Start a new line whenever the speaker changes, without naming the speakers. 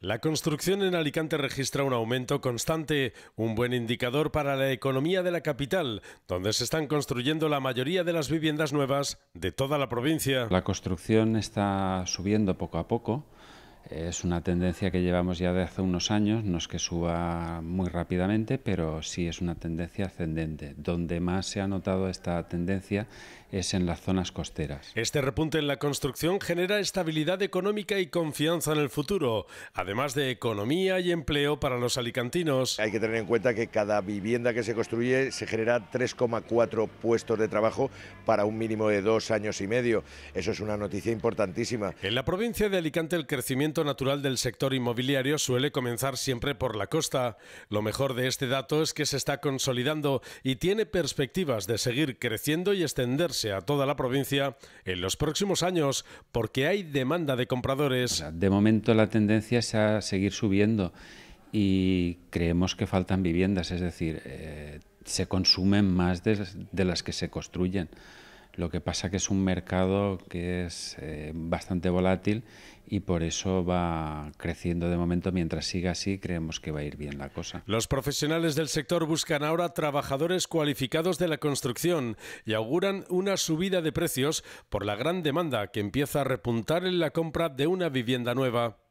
La construcción en Alicante registra un aumento constante, un buen indicador para la economía de la capital, donde se están construyendo la mayoría de las viviendas nuevas de toda la provincia.
La construcción está subiendo poco a poco. Es una tendencia que llevamos ya de hace unos años, no es que suba muy rápidamente, pero sí es una tendencia ascendente. Donde más se ha notado esta tendencia es en las zonas costeras.
Este repunte en la construcción genera estabilidad económica y confianza en el futuro,
además de economía y empleo para los alicantinos. Hay que tener en cuenta que cada vivienda que se construye se genera 3,4 puestos de trabajo para un mínimo de dos años y medio. Eso es una noticia importantísima. En
la provincia de Alicante el crecimiento natural del sector inmobiliario suele comenzar siempre por la costa. Lo mejor de este dato es que se está consolidando y tiene perspectivas de seguir creciendo y extenderse a toda la provincia en los próximos años porque hay demanda de compradores.
De momento la tendencia es a seguir subiendo y creemos que faltan viviendas, es decir, eh, se consumen más de las que se construyen. Lo que pasa que es un mercado que es eh, bastante volátil y por eso va creciendo de momento. Mientras siga así, creemos que va a ir bien la cosa.
Los profesionales del sector buscan ahora trabajadores cualificados de la construcción y auguran una subida de precios por la gran demanda que empieza a repuntar en la compra de una vivienda nueva.